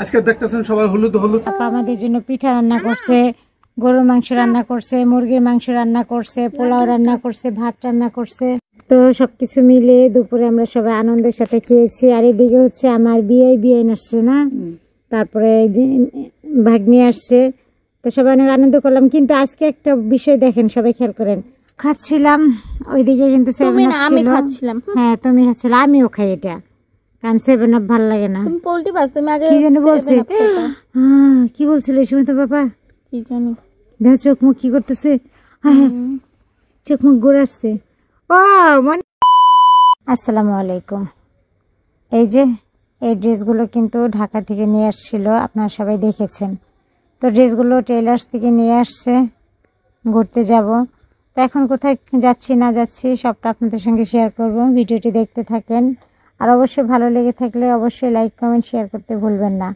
আজকে দেখতেছেন সবাই হলুদ হলুদ আপা আমাদের জন্য পিঠা রান্না করছে গরুর মাংস রান্না করছে মুরগির মাংস রান্না করছে পোলাও রান্না করছে ভাত রান্না করছে তো সবকিছু মিলে দুপুরে আমরা সবাই আনন্দের সাথে খেয়েছি আর এদিকে হচ্ছে আমার বিয়ে বিয়ে আসছে না তারপরে ভাগ্নি আসছে তো সবাই অনেক আনন্দ করলাম কিন্তু আজকে একটা বিষয় দেখেন সবাই খেয়াল করেন খাচ্ছিলাম ওইদিকে কিন্তু আমি খাচ্ছিলাম হ্যাঁ তুমি খাচ্ছিলাম আমিও খাই এটা কারণ সেভেন লাগে না বলছি এই কি জানি চোখ মুখ করতেছে চোখ মুখ ঘুরে ও আসসালামু আলাইকুম এই যে এই ড্রেসগুলো কিন্তু ঢাকা থেকে নিয়ে আসছিল আপনারা সবাই দেখেছেন তো ড্রেসগুলো টেলার্স থেকে নিয়ে আসছে ঘুরতে যাব তো এখন কোথায় যাচ্ছি না যাচ্ছি সবটা আপনাদের সঙ্গে শেয়ার করব ভিডিওটি দেখতে থাকেন আর অবশ্যই ভালো লেগে থাকলে অবশ্যই লাইক কমেন্ট শেয়ার করতে ভুলবেন না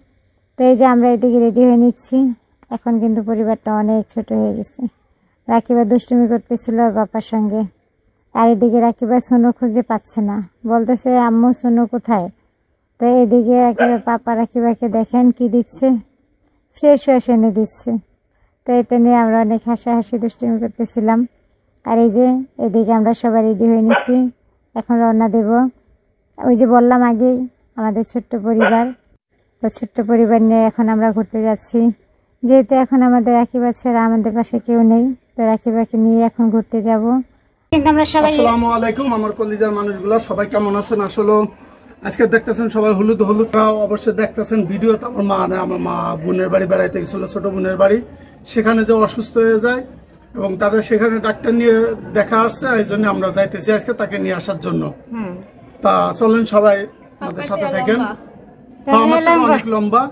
তো এই যে আমরা এদিকে রেডি হয়ে নিচ্ছি এখন কিন্তু পরিবারটা অনেক ছোট হয়ে গেছে রাকিবা দুষ্টুমি করতেছিল আর বাপার সঙ্গে আর এদিকে রাকিবা সোনো খুঁজে পাচ্ছে না বলতেছে আম্মু সোনো কোথায় তো এদিকে রাকিবা পাপা রাকিবাকে দেখেন কি দিচ্ছে ফ্রেশ ওয়াশ এনে দিচ্ছে তো এটা নিয়ে আমরা অনেক হাসাহাসি দুষ্টুমি করতেছিলাম আর এই যে এদিকে আমরা সবাই রেডি হয়ে নিছি এখন রওনা দেবো ওই যে বললাম আগেই আমাদের ছোট্ট পরিবার তো ছোট্ট পরিবার নিয়ে এখন আমরা ঘুরতে যাচ্ছি যেহেতু এখন আমাদের একই বাচ্চারা আমাদের পাশে কেউ নেই তো একই বাকি নিয়ে এখন ঘুরতে যাব কিন্তু আমরা আসসালামু আলাইকুম আমার কলিজার মানুষগুলো সবাই কেমন আছেন আজকে সবাই হলুদ হলুদ অবশ্যই দেখতেছেন ভিডিও মা আমার মা বোনের বাড়ি ছোট বোনের বাড়ি সেখানে অসুস্থ হয়ে যায় এবং তাদের সেখানে ডাক্তার নিয়ে দেখা আসছে জন্য আমরা যাইতেছি আজকে তাকে নিয়ে আসার জন্য তা চলেন সবাই আমাদের সাথে থাকেন হ্যাঁ, হ্যাঁ, অনেক লম্বা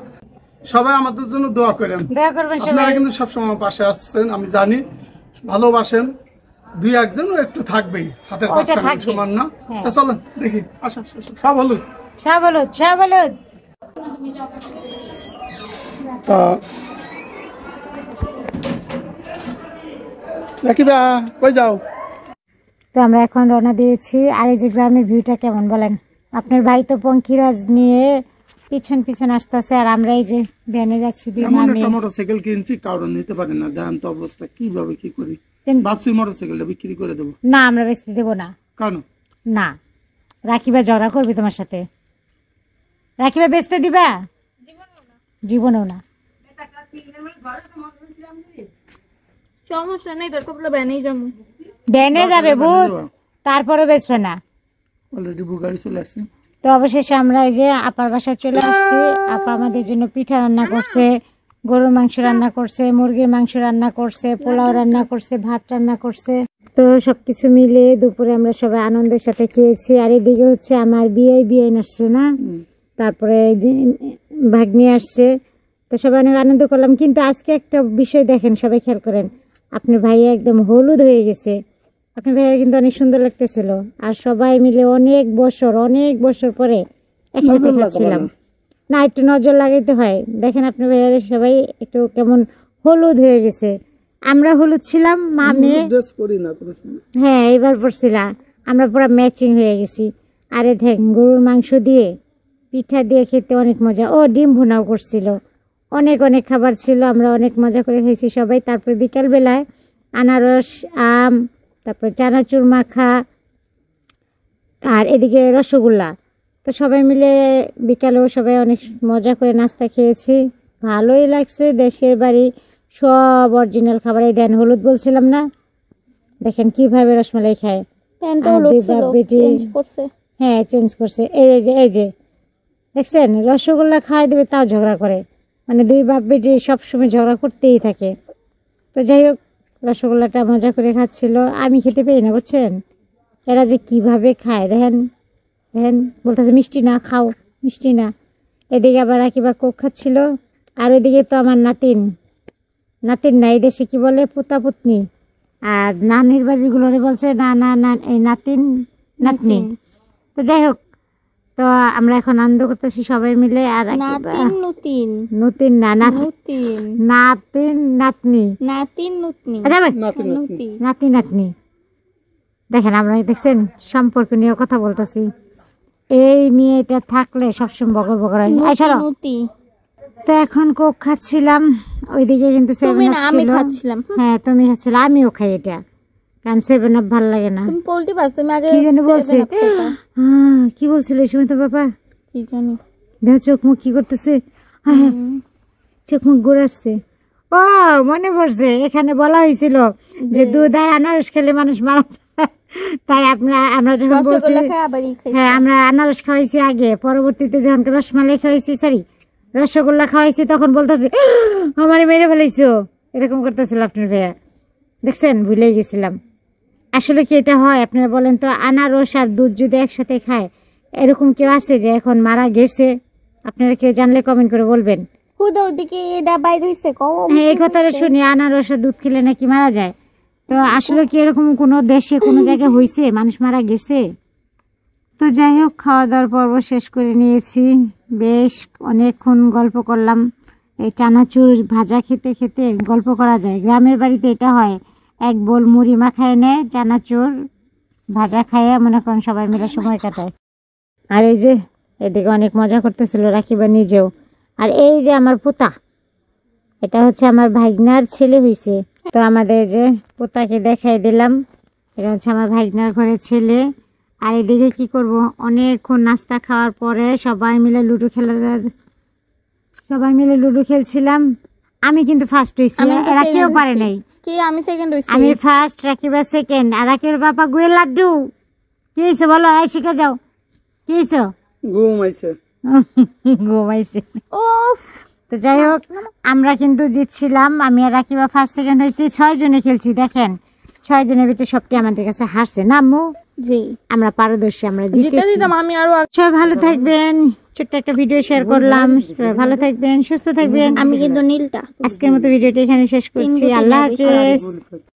সবাই আমাদের জন্য দোয়া করেন আপনারা কিন্তু সবসময় পাশে আসছেন আমি জানি ভালোবাসেন দুই একজন একটু থাকবেই হাতের সমান না হ্যাঁ। তা চলেন দেখি আসা সব হলুদ সব হলুদ সব হলুদ তা রাখিবা কই যাও তো আমরা এখন রওনা দিয়েছি আর এই যে গ্রামের ভিউটা কেমন বলেন আপনার ভাই তো পঙ্কিরাজ নিয়ে পিছন পিছন আসতেছে আর আমরা এই যে ভ্যানে যাচ্ছি মোটরসাইকেল কিনছি কারণ নিতে পারে না ধান তো অবস্থা কিভাবে কি করি ভাবছি মোটরসাইকেলটা বিক্রি করে দেবো না আমরা বেচতে দেবো না কেন না রাখিবা জড়া করবে তোমার সাথে রাখিবা বেচতে দিবা জীবনেও না সমস্যা নেই কপলা ভ্যানেই জমা ডেনে যাবে ভূত তারপরে বেসবে না অলরেডি চলে আসছে তো অবশেষে আমরা এই যে আপার বাসায় চলে আসছি আপা আমাদের জন্য পিঠা রান্না করছে গরুর মাংস রান্না করছে মুরগির মাংস রান্না করছে পোলাও রান্না করছে ভাত রান্না করছে তো সবকিছু মিলে দুপুরে আমরা সবাই আনন্দের সাথে খেয়েছি আর এদিকে হচ্ছে আমার বিয়ে বিয়ে আসছে না তারপরে ভাগ্নি আসছে তো সবাই অনেক আনন্দ করলাম কিন্তু আজকে একটা বিষয় দেখেন সবাই খেয়াল করেন আপনার ভাইয়া একদম হলুদ হয়ে গেছে আপনার ভাইয়া কিন্তু অনেক সুন্দর লাগতেছিল আর সবাই মিলে অনেক বছর অনেক বছর পরে একসাথে না একটু নজর লাগাইতে হয় দেখেন আপনার ভাইয়ারে সবাই একটু কেমন হলুদ হয়ে গেছে আমরা হলুদ ছিলাম মা মেয়ে হ্যাঁ এবার পড়ছিলাম আমরা পুরো ম্যাচিং হয়ে গেছি আরে দেখ গরুর মাংস দিয়ে পিঠা দিয়ে খেতে অনেক মজা ও ডিম ভুনাও করছিল অনেক অনেক খাবার ছিল আমরা অনেক মজা করে খেয়েছি সবাই তারপর বিকালবেলায় আনারস আম তারপর চানাচুর মাখা আর এদিকে রসগোল্লা তো সবাই মিলে বিকালেও সবাই অনেক মজা করে নাস্তা খেয়েছি ভালোই লাগছে দেশের বাড়ি সব অরিজিনাল খাবারই দেন হলুদ বলছিলাম না দেখেন কিভাবে রসমালাই খায় হ্যাঁ চেঞ্জ করছে এই যে এই যে দেখছেন রসগোল্লা খাওয়াই দেবে তাও ঝগড়া করে মানে দুই বাপ বেটি সবসময় ঝগড়া করতেই থাকে তো যাই হোক রসগোল্লাটা মজা করে খাচ্ছিল আমি খেতে পেয়ে না বুঝছেন এরা যে কিভাবে খায় দেখেন দেখেন বলতেছে মিষ্টি না খাও মিষ্টি না এদিকে আবার আকিবা কোক খাচ্ছিল আর ওইদিকে তো আমার নাতিন নাতিন না এই দেশে কী বলে পুতা পুতনি আর নানির বাড়িগুলোরে বলছে না না না এই নাতিন নাতনি তো যাই হোক তো আমরা এখন আনন্দ করতেছি সবাই মিলে আর নতুন না নাতিন নাতনি নাতি নাতনি দেখেন আমরা দেখছেন সম্পর্ক নিয়ে কথা বলতেছি এই মেয়েটা থাকলে সবসময় বগর বগর হয় তো এখন কোক খাচ্ছিলাম ওইদিকে কিন্তু আমি খাচ্ছিলাম হ্যাঁ তুমি খাচ্ছিলাম আমিও খাই এটা এখানে বলা হয়েছিল যে দুধ আর আনারস খেলে মানুষ মারা তাই আপনার আমরা যখন বলছি হ্যাঁ আমরা আনারস খাওয়াইছি আগে পরবর্তীতে যখন রসমালাই খাওয়াইছি সরি রসগোল্লা খাওয়াইছি তখন বলতেছে আমার মেরে ফেলাইছো এরকম করতেছিল আপনার ভাইয়া দেখছেন ভুলে গেছিলাম আসলে কি এটা হয় আপনারা বলেন তো আনারস আর দুধ যদি একসাথে খায় এরকম কেউ আছে যে এখন মারা গেছে আপনারা কেউ জানলে কমেন্ট করে বলবেন হ্যাঁ, আনারস আর দুধ খেলে নাকি মারা যায় তো আসলে কি এরকম কোনো দেশে কোনো জায়গায় মানুষ মারা গেছে তো খাওয়া দাওয়ার শেষ করে নিয়েছি বেশ অনেকক্ষণ গল্প করলাম এই চানাচুর ভাজা খেতে খেতে গল্প করা যায় গ্রামের বাড়িতে এটা হয় এক বোল মুড়ি মাখায় নেয় চানাচুর ভাজা খায় মনে করেন সবাই মিলে সময় কাটায় আর এই যে এদিকে অনেক মজা করতেছিল রাখিবা নিজেও আর এই যে আমার পুতা এটা হচ্ছে আমার ভাইগনার ছেলে হয়েছে তো আমাদের যে পোতাকে দেখাই দিলাম এটা হচ্ছে আমার ভাইগনার ঘরের ছেলে আর এদিকে কি করব অনেকক্ষণ নাস্তা খাওয়ার পরে সবাই মিলে লুডো খেলা সবাই মিলে লুডো খেলছিলাম আমি কিন্তু ফার্স্ট হইছি এরা কেউ পারে নাই কি আমি সেকেন্ড হইছি আমি ফার্স্ট রাকিবা সেকেন্ড আর রাকিবের বাবা গুয়ে লাড্ডু কি হইছে বলো এই শিখে যাও কি হইছে ঘুমাইছে ঘুমাইছে উফ তো যাই হোক আমরা কিন্তু জিতছিলাম আমি আর রাকিবা ফার্স্ট সেকেন্ড হয়েছি ছয় জনে খেলছি দেখেন ছয় জনের ভিতরে সবটি আমাদের কাছে হারছে না মু জি আমরা পারদর্শী আমরা জিতে দিতাম আমি আরো সবাই ভালো থাকবেন ছোট্ট একটা ভিডিও শেয়ার করলাম ভালো থাকবেন সুস্থ থাকবেন আমি কিন্তু নীলটা আজকের মতো ভিডিওটি এখানে শেষ করছি আল্লাহ হাফিজ